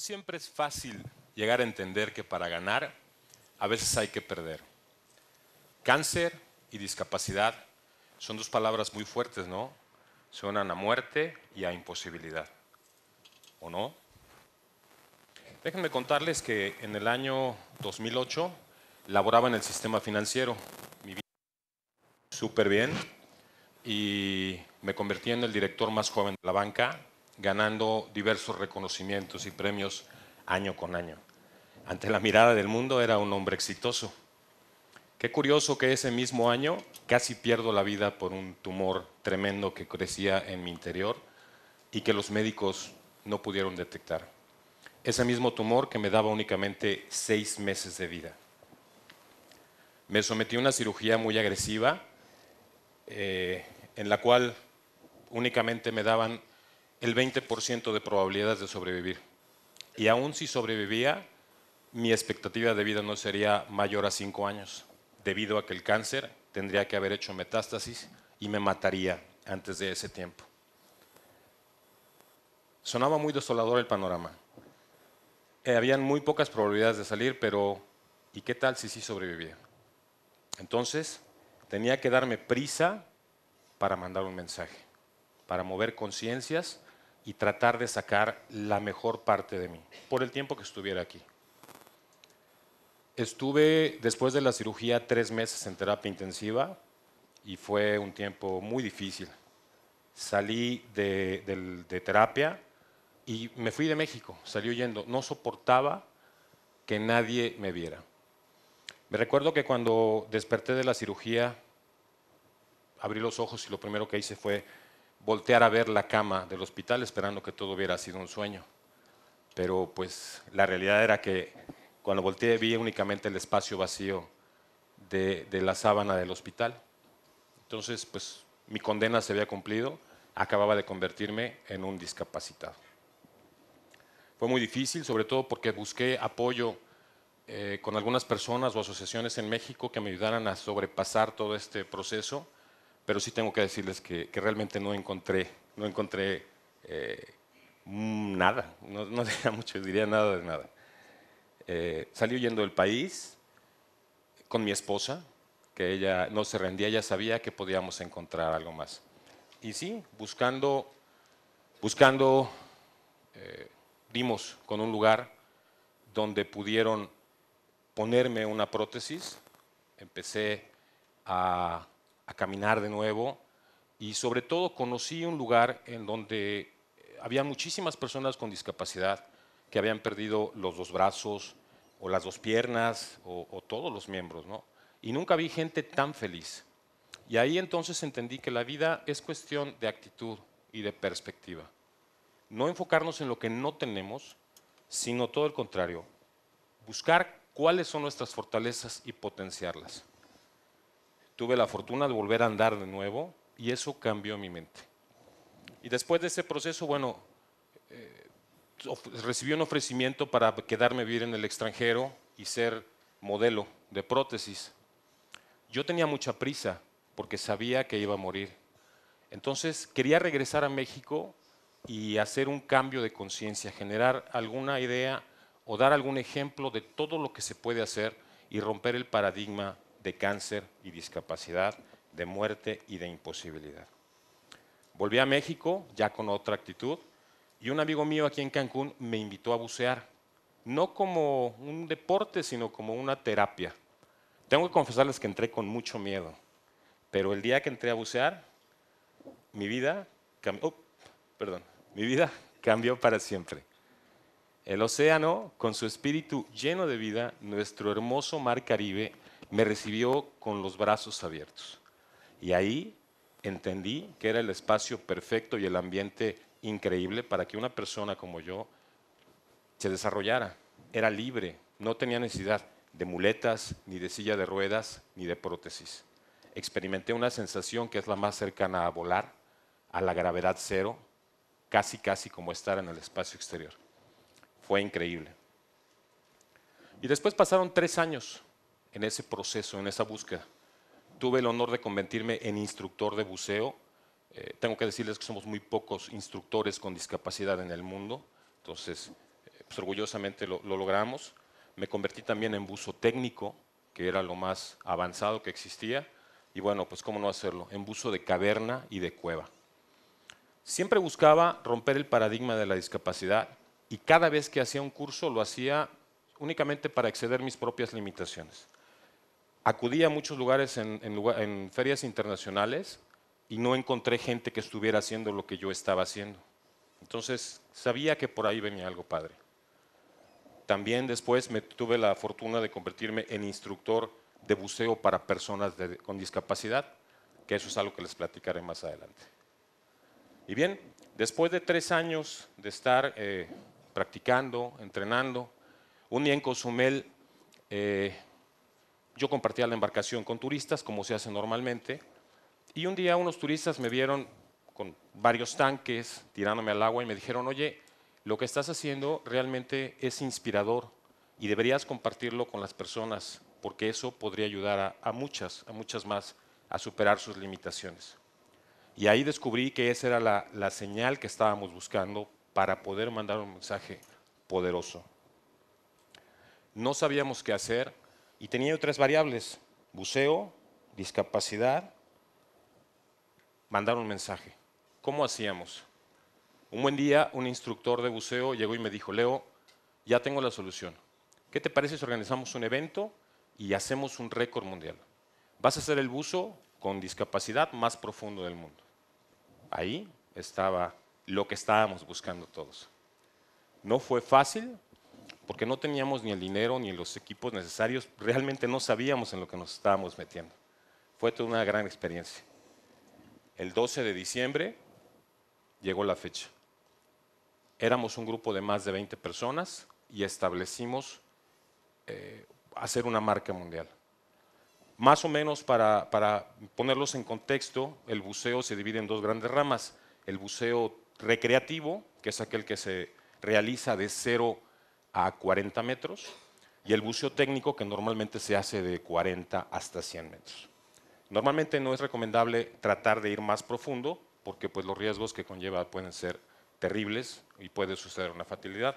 siempre es fácil llegar a entender que para ganar a veces hay que perder. Cáncer y discapacidad son dos palabras muy fuertes, ¿no? Suenan a muerte y a imposibilidad. ¿O no? Déjenme contarles que en el año 2008 laboraba en el sistema financiero. Mi vida súper bien y me convertí en el director más joven de la banca ganando diversos reconocimientos y premios año con año. Ante la mirada del mundo era un hombre exitoso. Qué curioso que ese mismo año casi pierdo la vida por un tumor tremendo que crecía en mi interior y que los médicos no pudieron detectar. Ese mismo tumor que me daba únicamente seis meses de vida. Me sometí a una cirugía muy agresiva eh, en la cual únicamente me daban el 20% de probabilidades de sobrevivir. Y aún si sobrevivía, mi expectativa de vida no sería mayor a 5 años, debido a que el cáncer tendría que haber hecho metástasis y me mataría antes de ese tiempo. Sonaba muy desolador el panorama. Eh, habían muy pocas probabilidades de salir, pero ¿y qué tal si sí sobrevivía? Entonces, tenía que darme prisa para mandar un mensaje, para mover conciencias y tratar de sacar la mejor parte de mí, por el tiempo que estuviera aquí. Estuve después de la cirugía tres meses en terapia intensiva y fue un tiempo muy difícil. Salí de, terapia y me fui de México, salí huyendo. No soportaba que nadie me viera. Me recuerdo que cuando desperté de la cirugía, abrí los ojos y lo primero que hice fue voltear a ver la cama del hospital esperando que todo hubiera sido un sueño. Pero pues la realidad era que cuando volteé vi únicamente el espacio vacío de, la sábana del hospital. Entonces, pues mi condena se había cumplido, acababa de convertirme en un discapacitado. Fue muy difícil, sobre todo porque busqué apoyo eh, con algunas personas o asociaciones en México que me ayudaran a sobrepasar todo este proceso pero sí tengo que decirles que, realmente no encontré, no encontré eh, nada, no, no, diría mucho, diría nada de nada. Eh, salí huyendo del país con mi esposa, que ella no se rendía, ella sabía que podíamos encontrar algo más. Y sí, buscando, buscando, eh, dimos con un lugar donde pudieron ponerme una prótesis, empecé a a caminar de nuevo y sobre todo conocí un lugar en donde eh, había muchísimas personas con discapacidad que habían perdido los dos brazos o las dos piernas o, todos los miembros, ¿no? Y nunca vi gente tan feliz. Y ahí entonces entendí que la vida es cuestión de actitud y de perspectiva. No enfocarnos en lo que no tenemos, sino todo el contrario, buscar cuáles son nuestras fortalezas y potenciarlas tuve la fortuna de volver a andar de nuevo y eso cambió mi mente. Y después de ese proceso, bueno, eh, recibí un ofrecimiento para quedarme a vivir en el extranjero y ser modelo de prótesis. Yo tenía mucha prisa porque sabía que iba a morir. Entonces quería regresar a México y hacer un cambio de conciencia, generar alguna idea o dar algún ejemplo de todo lo que se puede hacer y romper el paradigma de cáncer y discapacidad, de muerte y de imposibilidad. Volví a México ya con otra actitud y un amigo mío aquí en Cancún me invitó a bucear, no como un deporte, sino como una terapia. Tengo que confesarles que entré con mucho miedo, pero el día que entré a bucear, mi vida, cambió, oh, perdón, mi vida cambió para siempre. El océano, con su espíritu lleno de vida, nuestro hermoso mar Caribe, me recibió con los brazos abiertos. Y ahí entendí que era el espacio perfecto y el ambiente increíble para que una persona como yo se desarrollara. Era libre, no tenía necesidad de muletas, ni de silla de ruedas, ni de prótesis. Experimenté una sensación que es la más cercana a volar, a la gravedad cero, casi casi como estar en el espacio exterior. Fue increíble. Y después pasaron tres años en ese proceso, en esa búsqueda. Tuve el honor de convertirme en instructor de buceo. Eh, tengo que decirles que somos muy pocos instructores con discapacidad en el mundo, entonces eh, pues, orgullosamente lo, lo logramos. Me convertí también en buzo técnico, que era lo más avanzado que existía. Y bueno, pues cómo no hacerlo, en buzo de caverna y de cueva. Siempre buscaba romper el paradigma de la discapacidad y cada vez que hacía un curso lo hacía únicamente para exceder mis propias limitaciones acudí a muchos lugares en, ferias internacionales y no encontré gente que estuviera haciendo lo que yo estaba haciendo. Entonces sabía que por ahí venía algo padre. También después me tuve la fortuna de convertirme en instructor de buceo para personas con discapacidad, que eso es algo que les platicaré más adelante. Y bien, después de tres años de estar eh, practicando, entrenando, un día en Cozumel eh, yo compartía la embarcación con turistas, como se hace normalmente, y un día unos turistas me vieron con varios tanques tirándome al agua y me dijeron, oye, lo que estás haciendo realmente es inspirador y deberías compartirlo con las personas, porque eso podría ayudar a, muchas, a muchas más, a superar sus limitaciones. Y ahí descubrí que esa era la señal que estábamos buscando para poder mandar un mensaje poderoso. No sabíamos qué hacer, y tenía tres variables, buceo, discapacidad, mandar un mensaje. ¿Cómo hacíamos? Un buen día un instructor de buceo llegó y me dijo, Leo, ya tengo la solución. ¿Qué te parece si organizamos un evento y hacemos un récord mundial? Vas a ser el buzo con discapacidad más profundo del mundo. Ahí estaba lo que estábamos buscando todos. No fue fácil, porque no teníamos ni el dinero ni los equipos necesarios, realmente no sabíamos en lo que nos estábamos metiendo. Fue toda una gran experiencia. El 12 de diciembre llegó la fecha. Éramos un grupo de más de 20 personas y establecimos eh, hacer una marca mundial. Más o menos para, para ponerlos en contexto, el buceo se divide en dos grandes ramas. El buceo recreativo, que es aquel que se realiza de cero a 40 metros y el buceo técnico que normalmente se hace de 40 hasta 100 metros. Normalmente no es recomendable tratar de ir más profundo porque pues, los riesgos que conlleva pueden ser terribles y puede suceder una fatalidad.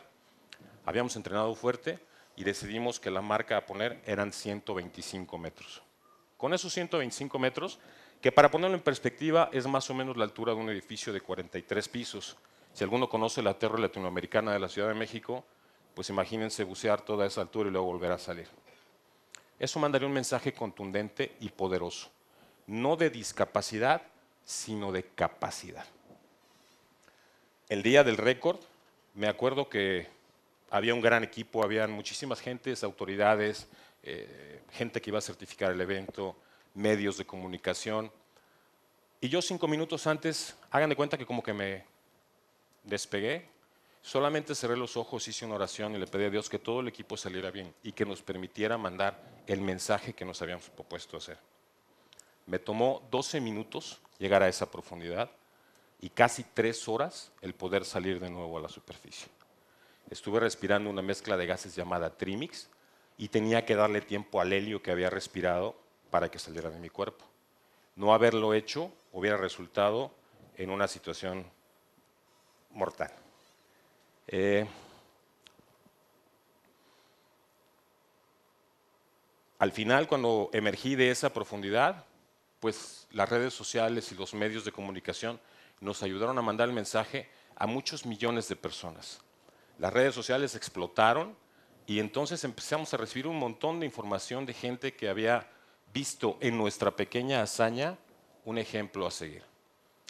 Habíamos entrenado fuerte y decidimos que la marca a poner eran 125 metros. Con esos 125 metros, que para ponerlo en perspectiva es más o menos la altura de un edificio de 43 pisos. Si alguno conoce la tierra Latinoamericana de la Ciudad de México, pues imagínense bucear toda esa altura y luego volver a salir. Eso mandaría un mensaje contundente y poderoso, no de discapacidad, sino de capacidad. El día del récord, me acuerdo que había un gran equipo, habían muchísimas gentes, autoridades, eh, gente que iba a certificar el evento, medios de comunicación. Y yo cinco minutos antes, hagan de cuenta que como que me despegué, Solamente cerré los ojos, hice una oración y le pedí a Dios que todo el equipo saliera bien y que nos permitiera mandar el mensaje que nos habíamos propuesto hacer. Me tomó 12 minutos llegar a esa profundidad y casi 3 horas el poder salir de nuevo a la superficie. Estuve respirando una mezcla de gases llamada Trimix y tenía que darle tiempo al helio que había respirado para que saliera de mi cuerpo. No haberlo hecho hubiera resultado en una situación mortal. Eh, al final, cuando emergí de esa profundidad, pues las redes sociales y los medios de comunicación nos ayudaron a mandar el mensaje a muchos millones de personas. Las redes sociales explotaron y entonces empezamos a recibir un montón de información de gente que había visto en nuestra pequeña hazaña un ejemplo a seguir.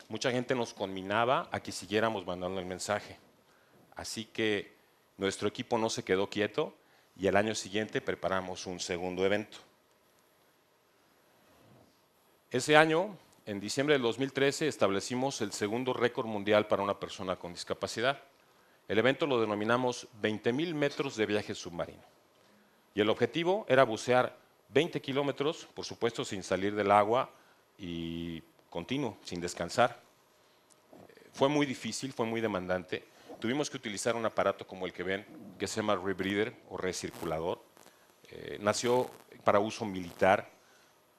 Mucha gente nos conminaba a que siguiéramos mandando el mensaje. Así que nuestro equipo no se quedó quieto y el año siguiente preparamos un segundo evento. Ese año, en diciembre del 2013, establecimos el segundo récord mundial para una persona con discapacidad. El evento lo denominamos 20.000 metros de viaje submarino. Y el objetivo era bucear 20 kilómetros, por supuesto sin salir del agua y continuo, sin descansar. Fue muy difícil, fue muy demandante, tuvimos que utilizar un aparato como el que ven, que se llama rebreather o recirculador. Eh, nació para uso militar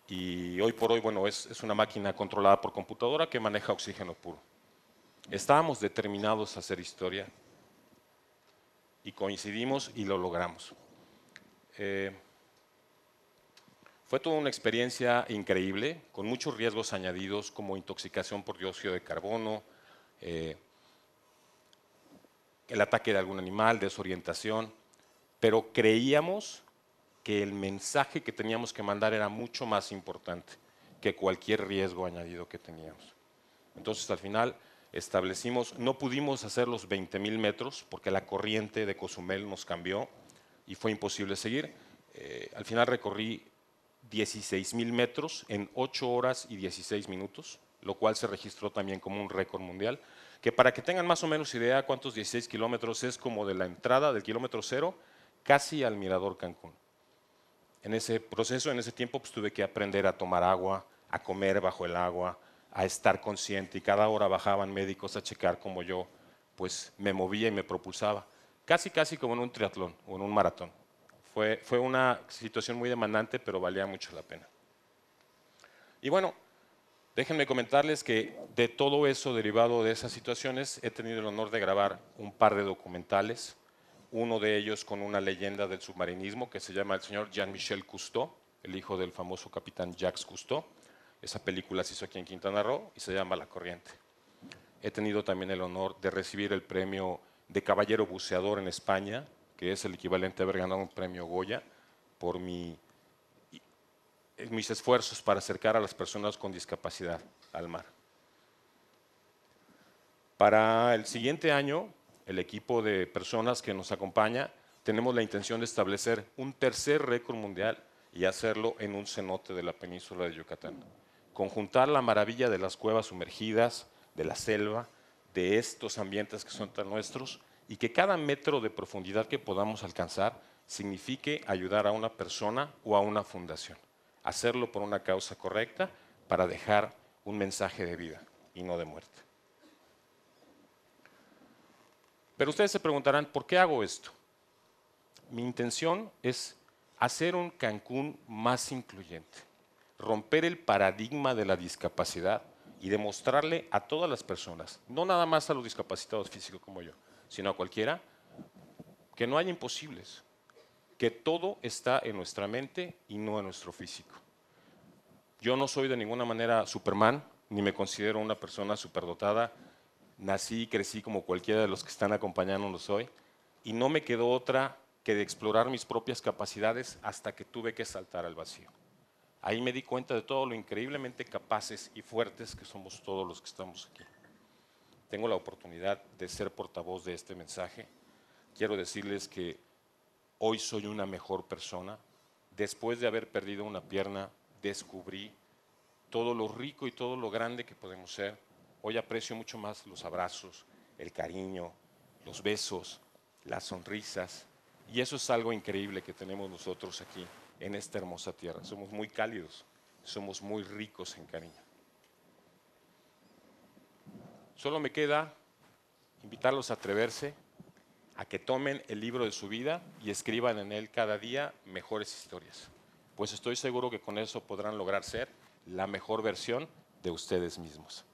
y hoy por hoy bueno, es, es una máquina controlada por computadora que maneja oxígeno puro. Estábamos determinados a hacer historia y coincidimos y lo logramos. Eh, fue toda una experiencia increíble, con muchos riesgos añadidos como intoxicación por dióxido de carbono, eh, el ataque de algún animal, desorientación, pero creíamos que el mensaje que teníamos que mandar era mucho más importante que cualquier riesgo añadido que teníamos. Entonces al final establecimos, no pudimos hacer los 20.000 metros porque la corriente de Cozumel nos cambió y fue imposible seguir. Eh, al final recorrí 16.000 metros en 8 horas y 16 minutos lo cual se registró también como un récord mundial, que para que tengan más o menos idea cuántos 16 kilómetros es como de la entrada del kilómetro cero casi al mirador Cancún. En ese proceso, en ese tiempo, pues, tuve que aprender a tomar agua, a comer bajo el agua, a estar consciente y cada hora bajaban médicos a checar cómo yo pues me movía y me propulsaba, casi casi como en un triatlón o en un maratón. Fue, fue una situación muy demandante, pero valía mucho la pena. Y bueno, Déjenme comentarles que de todo eso derivado de esas situaciones he tenido el honor de grabar un par de documentales, uno de ellos con una leyenda del submarinismo que se llama el señor Jean-Michel Cousteau, el hijo del famoso capitán Jacques Cousteau. Esa película se hizo aquí en Quintana Roo y se llama La Corriente. He tenido también el honor de recibir el premio de caballero buceador en España, que es el equivalente a haber ganado un premio Goya por mi mis esfuerzos para acercar a las personas con discapacidad al mar. Para el siguiente año, el equipo de personas que nos acompaña, tenemos la intención de establecer un tercer récord mundial y hacerlo en un cenote de la península de Yucatán. Conjuntar la maravilla de las cuevas sumergidas, de la selva, de estos ambientes que son tan nuestros y que cada metro de profundidad que podamos alcanzar signifique ayudar a una persona o a una fundación hacerlo por una causa correcta para dejar un mensaje de vida y no de muerte. Pero ustedes se preguntarán, ¿por qué hago esto? Mi intención es hacer un Cancún más incluyente, romper el paradigma de la discapacidad y demostrarle a todas las personas, no nada más a los discapacitados físicos como yo, sino a cualquiera, que no hay imposibles, que todo está en nuestra mente y no en nuestro físico. Yo no soy de ninguna manera Superman, ni me considero una persona superdotada. Nací y crecí como cualquiera de los que están acompañándonos hoy, y no me quedó otra que de explorar mis propias capacidades hasta que tuve que saltar al vacío. Ahí me di cuenta de todo lo increíblemente capaces y fuertes que somos todos los que estamos aquí. Tengo la oportunidad de ser portavoz de este mensaje. Quiero decirles que hoy soy una mejor persona. Después de haber perdido una pierna, descubrí todo lo rico y todo lo grande que podemos ser. Hoy aprecio mucho más los abrazos, el cariño, los besos, las sonrisas. Y eso es algo increíble que tenemos nosotros aquí, en esta hermosa tierra. Somos muy cálidos, somos muy ricos en cariño. Solo me queda invitarlos a atreverse a que tomen el libro de su vida y escriban en él cada día mejores historias. Pues estoy seguro que con eso podrán lograr ser la mejor versión de ustedes mismos.